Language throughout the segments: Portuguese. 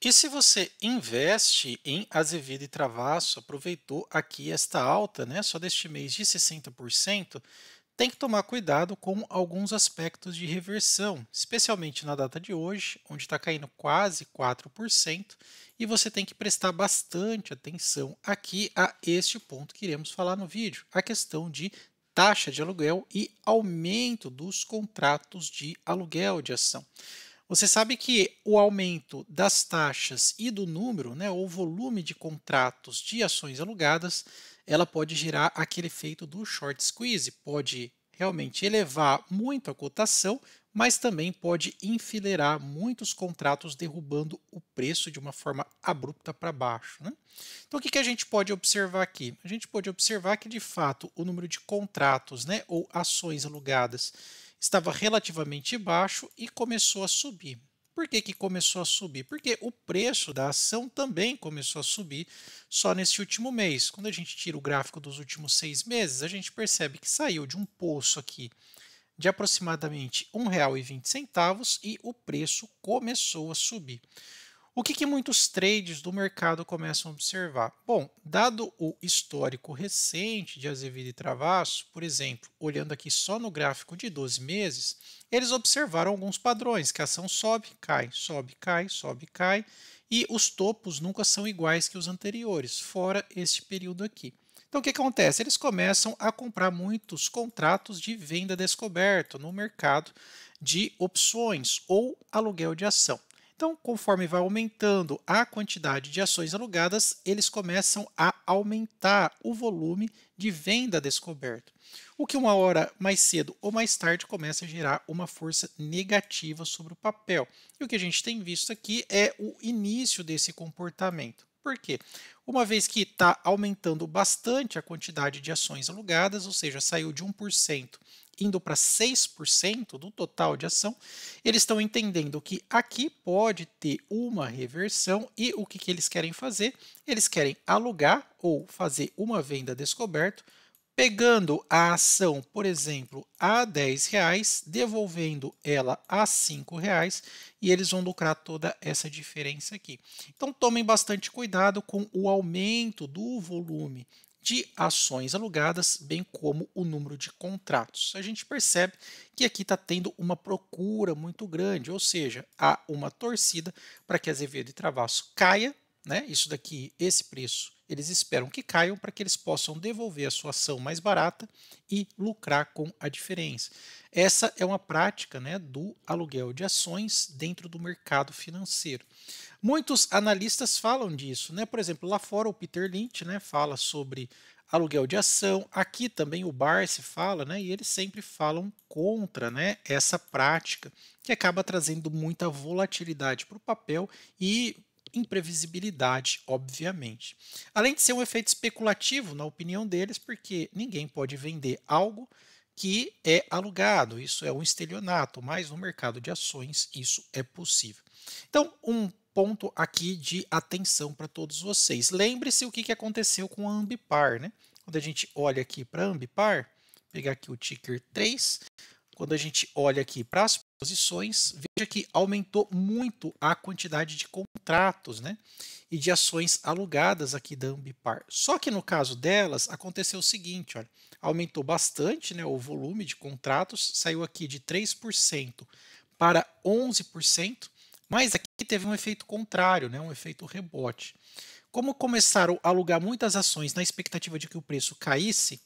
E se você investe em Azevedo e Travasso, aproveitou aqui esta alta, né, só deste mês de 60%, tem que tomar cuidado com alguns aspectos de reversão, especialmente na data de hoje, onde está caindo quase 4%, e você tem que prestar bastante atenção aqui a este ponto que iremos falar no vídeo, a questão de taxa de aluguel e aumento dos contratos de aluguel de ação. Você sabe que o aumento das taxas e do número, né, ou volume de contratos de ações alugadas, ela pode gerar aquele efeito do short squeeze, pode realmente elevar muito a cotação, mas também pode enfileirar muitos contratos derrubando o preço de uma forma abrupta para baixo. Né? Então o que, que a gente pode observar aqui? A gente pode observar que de fato o número de contratos né, ou ações alugadas estava relativamente baixo e começou a subir. Por que, que começou a subir? Porque o preço da ação também começou a subir só nesse último mês. Quando a gente tira o gráfico dos últimos seis meses, a gente percebe que saiu de um poço aqui de aproximadamente R$ 1,20 e o preço começou a subir. O que, que muitos trades do mercado começam a observar? Bom, dado o histórico recente de Azevedo e Travasso, por exemplo, olhando aqui só no gráfico de 12 meses, eles observaram alguns padrões, que a ação sobe, cai, sobe, cai, sobe, cai, e os topos nunca são iguais que os anteriores, fora este período aqui. Então, o que acontece? Eles começam a comprar muitos contratos de venda descoberto no mercado de opções ou aluguel de ação. Então, conforme vai aumentando a quantidade de ações alugadas, eles começam a aumentar o volume de venda descoberto, o que uma hora mais cedo ou mais tarde começa a gerar uma força negativa sobre o papel. E o que a gente tem visto aqui é o início desse comportamento. Por quê? Uma vez que está aumentando bastante a quantidade de ações alugadas, ou seja, saiu de 1% indo para 6% do total de ação, eles estão entendendo que aqui pode ter uma reversão e o que, que eles querem fazer? Eles querem alugar ou fazer uma venda descoberto, pegando a ação, por exemplo, a R$10, reais, devolvendo ela a R$5 reais e eles vão lucrar toda essa diferença aqui. Então tomem bastante cuidado com o aumento do volume de ações alugadas, bem como o número de contratos. A gente percebe que aqui está tendo uma procura muito grande, ou seja, há uma torcida para que Azevedo e Travasso caia, né? Isso daqui, esse preço, eles esperam que caiam para que eles possam devolver a sua ação mais barata e lucrar com a diferença. Essa é uma prática né, do aluguel de ações dentro do mercado financeiro. Muitos analistas falam disso, né? Por exemplo, lá fora o Peter Lynch, né, fala sobre aluguel de ação. Aqui também o Bar se fala, né? E eles sempre falam contra, né? Essa prática que acaba trazendo muita volatilidade para o papel e imprevisibilidade, obviamente. Além de ser um efeito especulativo, na opinião deles, porque ninguém pode vender algo que é alugado, isso é um estelionato, mas no mercado de ações isso é possível. Então, um ponto aqui de atenção para todos vocês. Lembre-se o que, que aconteceu com a Ambipar. Né? Quando a gente olha aqui para a Ambipar, pegar aqui o ticker 3, quando a gente olha aqui para as posições, veja que aumentou muito a quantidade de contratos né? e de ações alugadas aqui da Ambipar. Só que no caso delas, aconteceu o seguinte, olha, aumentou bastante né, o volume de contratos, saiu aqui de 3% para 11%, mas aqui teve um efeito contrário, né? um efeito rebote. Como começaram a alugar muitas ações na expectativa de que o preço caísse,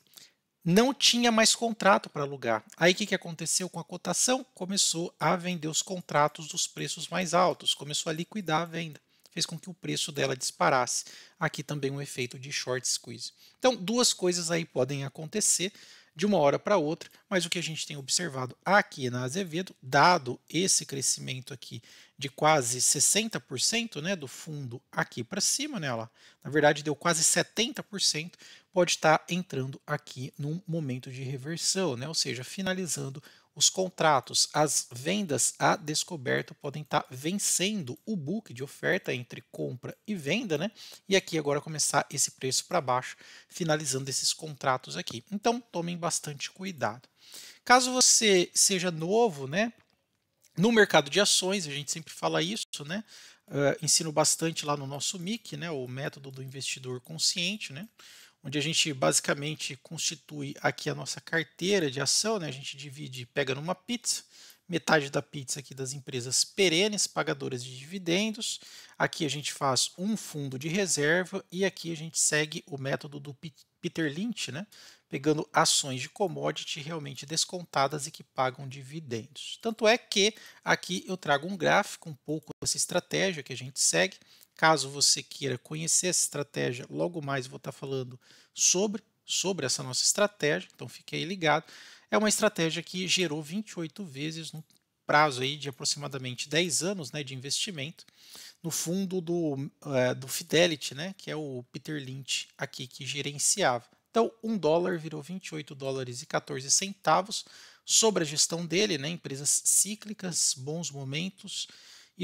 não tinha mais contrato para alugar. Aí o que, que aconteceu com a cotação? Começou a vender os contratos dos preços mais altos, começou a liquidar a venda. Fez com que o preço dela disparasse. Aqui também um efeito de short squeeze. Então, duas coisas aí podem acontecer de uma hora para outra, mas o que a gente tem observado aqui na Azevedo, dado esse crescimento aqui de quase 60%, né, do fundo aqui para cima, né, lá, na verdade deu quase 70%, pode estar tá entrando aqui num momento de reversão, né, ou seja, finalizando os contratos, as vendas a descoberto podem estar tá vencendo o book de oferta entre compra e venda, né? E aqui agora começar esse preço para baixo, finalizando esses contratos aqui. Então tomem bastante cuidado. Caso você seja novo, né? No mercado de ações, a gente sempre fala isso, né? Uh, ensino bastante lá no nosso MIC, né? O método do investidor consciente, né? onde a gente basicamente constitui aqui a nossa carteira de ação, né? a gente divide, pega numa pizza, metade da pizza aqui das empresas perenes, pagadoras de dividendos, aqui a gente faz um fundo de reserva e aqui a gente segue o método do Peter Lynch, né? pegando ações de commodity realmente descontadas e que pagam dividendos. Tanto é que aqui eu trago um gráfico um pouco dessa estratégia que a gente segue, Caso você queira conhecer essa estratégia, logo mais vou estar falando sobre, sobre essa nossa estratégia, então fique aí ligado. É uma estratégia que gerou 28 vezes no prazo aí de aproximadamente 10 anos né, de investimento no fundo do, é, do Fidelity, né, que é o Peter Lynch aqui que gerenciava. Então, 1 dólar virou 28 dólares e 14 centavos sobre a gestão dele, né, empresas cíclicas, bons momentos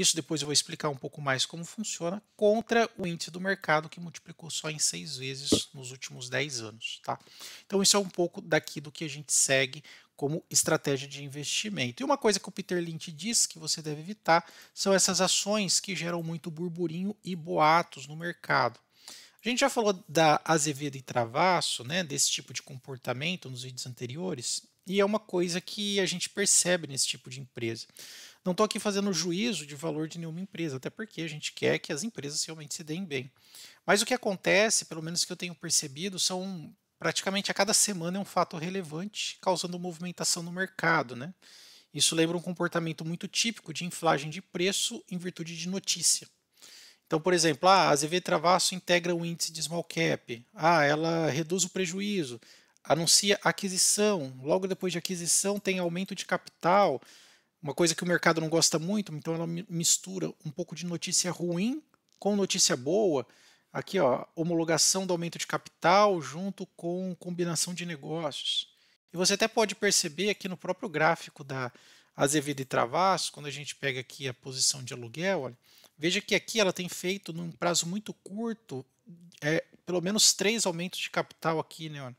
isso depois eu vou explicar um pouco mais como funciona contra o índice do mercado que multiplicou só em seis vezes nos últimos dez anos, tá? Então isso é um pouco daqui do que a gente segue como estratégia de investimento. E uma coisa que o Peter Lynch diz que você deve evitar são essas ações que geram muito burburinho e boatos no mercado. A gente já falou da Azevedo e Travasso, né, desse tipo de comportamento nos vídeos anteriores, e é uma coisa que a gente percebe nesse tipo de empresa. Não estou aqui fazendo juízo de valor de nenhuma empresa, até porque a gente quer que as empresas realmente se deem bem. Mas o que acontece, pelo menos que eu tenho percebido, são praticamente a cada semana é um fato relevante, causando movimentação no mercado, né? Isso lembra um comportamento muito típico de inflagem de preço em virtude de notícia. Então, por exemplo, ah, a ZV Travasso integra o índice de small cap, ah, ela reduz o prejuízo, anuncia aquisição, logo depois de aquisição tem aumento de capital, uma coisa que o mercado não gosta muito, então ela mistura um pouco de notícia ruim com notícia boa. Aqui, ó, homologação do aumento de capital junto com combinação de negócios. E você até pode perceber aqui no próprio gráfico da Azevedo e Travasso, quando a gente pega aqui a posição de aluguel, olha, veja que aqui ela tem feito, num prazo muito curto, é, pelo menos três aumentos de capital aqui. Né, olha.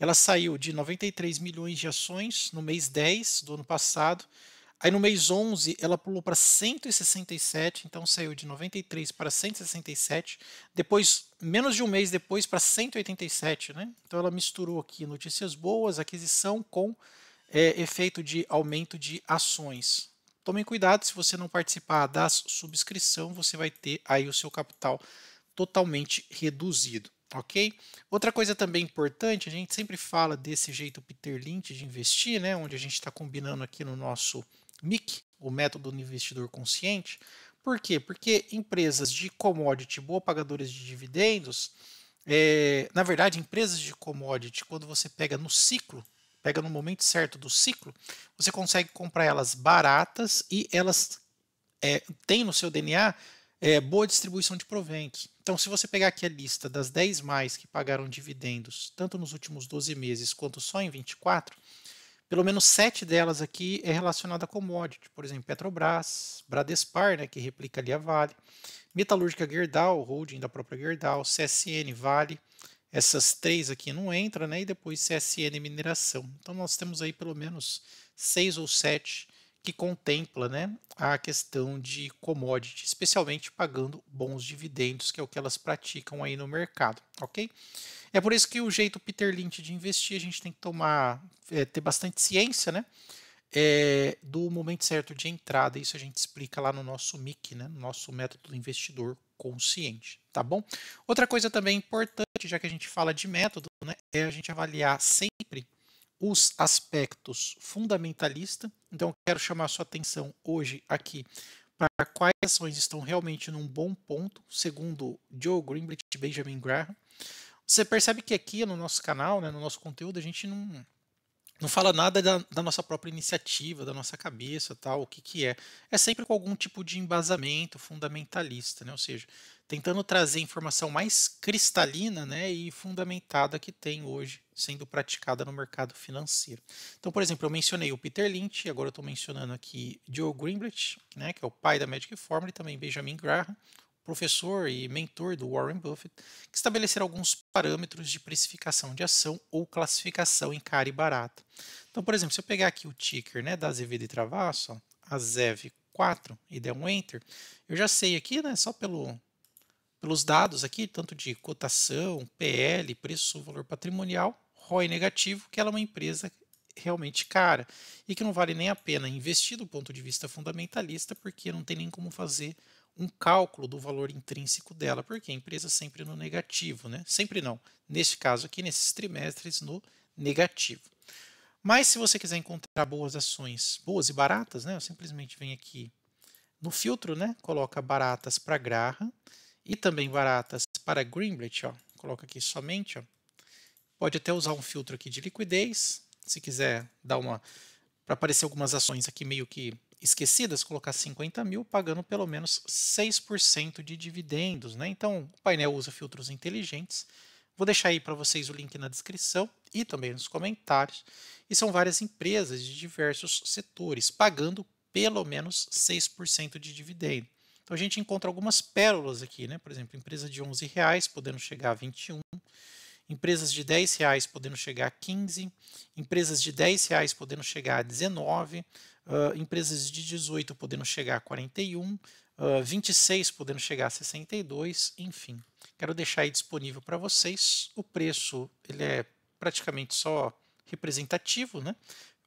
Ela saiu de 93 milhões de ações no mês 10 do ano passado Aí no mês 11 ela pulou para 167, então saiu de 93 para 167, depois menos de um mês depois para 187, né? Então ela misturou aqui notícias boas, aquisição com é, efeito de aumento de ações. Tomem cuidado, se você não participar da subscrição, você vai ter aí o seu capital totalmente reduzido, ok? Outra coisa também importante, a gente sempre fala desse jeito Peter Lynch de investir, né? Onde a gente está combinando aqui no nosso MIC, o método do investidor consciente. Por quê? Porque empresas de commodity boa pagadoras de dividendos, é, na verdade, empresas de commodity, quando você pega no ciclo, pega no momento certo do ciclo, você consegue comprar elas baratas e elas é, têm no seu DNA é, boa distribuição de proventos. Então, se você pegar aqui a lista das 10 mais que pagaram dividendos, tanto nos últimos 12 meses quanto só em 24, pelo menos sete delas aqui é relacionada a commodity, por exemplo, Petrobras, Bradespar, né, que replica ali a Vale, Metalúrgica Gerdau, holding da própria Gerdau, CSN, Vale, essas três aqui não entra, né, e depois CSN Mineração. Então nós temos aí pelo menos seis ou sete que contempla né, a questão de commodity, especialmente pagando bons dividendos, que é o que elas praticam aí no mercado, ok? É por isso que o jeito Peter Lynch de investir, a gente tem que tomar, é, ter bastante ciência, né? É, do momento certo de entrada, isso a gente explica lá no nosso MIC, né? Nosso método do investidor consciente, tá bom? Outra coisa também importante, já que a gente fala de método, né? É a gente avaliar sempre os aspectos fundamentalista, então, eu quero chamar sua atenção hoje aqui para quais ações estão realmente num bom ponto, segundo Joe Greenblatt e Benjamin Graham. Você percebe que aqui no nosso canal, né, no nosso conteúdo, a gente não, não fala nada da, da, nossa própria iniciativa, da nossa cabeça, tal, o que, que é. É sempre com algum tipo de embasamento fundamentalista, né? ou seja, tentando trazer a informação mais cristalina né, e fundamentada que tem hoje sendo praticada no mercado financeiro. Então, por exemplo, eu mencionei o Peter Lynch, agora eu estou mencionando aqui Joe Greenblatt, né, que é o pai da Magic Formula, e também Benjamin Graham, professor e mentor do Warren Buffett, que estabeleceram alguns parâmetros de precificação de ação ou classificação em cara e barata. Então, por exemplo, se eu pegar aqui o ticker né, da Azevedo e Travasso, a ZEV 4 e der um Enter, eu já sei aqui, né, só pelo, pelos dados aqui, tanto de cotação, PL, preço, valor patrimonial, ROI negativo, que ela é uma empresa realmente cara e que não vale nem a pena investir do ponto de vista fundamentalista, porque não tem nem como fazer um cálculo do valor intrínseco dela, porque a empresa é sempre no negativo, né? Sempre não. Neste caso aqui, nesses trimestres, no negativo. Mas se você quiser encontrar boas ações, boas e baratas, né? Eu simplesmente venho aqui no filtro, né? Coloca baratas para garra e também baratas para Greenblatt, ó, coloca aqui somente, ó. pode até usar um filtro aqui de liquidez, se quiser dar uma, para aparecer algumas ações aqui meio que esquecidas, colocar 50 mil, pagando pelo menos 6% de dividendos. Né? Então, o painel usa filtros inteligentes. Vou deixar aí para vocês o link na descrição e também nos comentários. E são várias empresas de diversos setores, pagando pelo menos 6% de dividendo. Então a gente encontra algumas pérolas aqui, né? Por exemplo, empresa de 11 reais podendo chegar a 21, empresas de 10 reais podendo chegar a 15, empresas de 10 reais podendo chegar a 19, uh, empresas de 18 podendo chegar a 41, uh, 26 podendo chegar a 62, enfim. Quero deixar aí disponível para vocês. O preço ele é praticamente só representativo, né?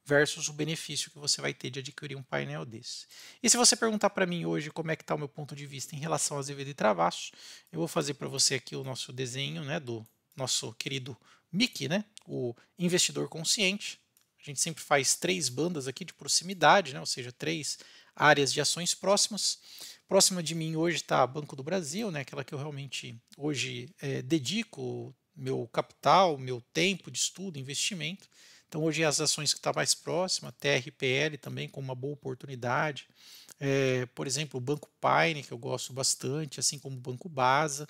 versus o benefício que você vai ter de adquirir um painel desse. E se você perguntar para mim hoje como é que está o meu ponto de vista em relação às EVD travaços, eu vou fazer para você aqui o nosso desenho né, do nosso querido Mickey, né, o investidor consciente. A gente sempre faz três bandas aqui de proximidade, né, ou seja, três áreas de ações próximas. Próxima de mim hoje está Banco do Brasil, né, aquela que eu realmente hoje é, dedico meu capital, meu tempo de estudo, investimento. Então, hoje as ações que está mais próxima, TRPL também com uma boa oportunidade, é, por exemplo, o Banco Pine, que eu gosto bastante, assim como o Banco Baza.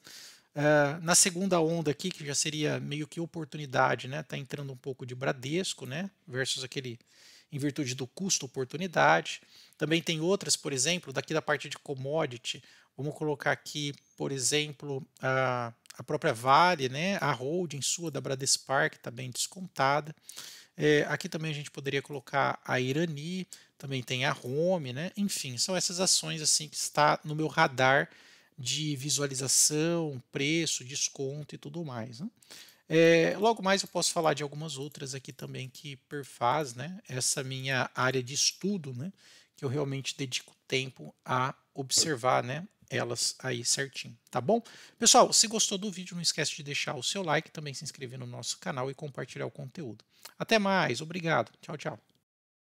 É, na segunda onda aqui, que já seria meio que oportunidade, né? Está entrando um pouco de Bradesco, né? Versus aquele em virtude do custo-oportunidade. Também tem outras, por exemplo, daqui da parte de commodity. Vamos colocar aqui, por exemplo, a, a própria Vale, né? A holding sua da Bradespar, que está bem descontada. É, aqui também a gente poderia colocar a Irani, também tem a Home, né? Enfim, são essas ações assim que está no meu radar de visualização, preço, desconto e tudo mais. Né? É, logo mais eu posso falar de algumas outras aqui também que perfaz né, essa minha área de estudo, né, que eu realmente dedico tempo a observar né, elas aí certinho, tá bom? Pessoal, se gostou do vídeo, não esquece de deixar o seu like, também se inscrever no nosso canal e compartilhar o conteúdo. Até mais, obrigado, tchau, tchau.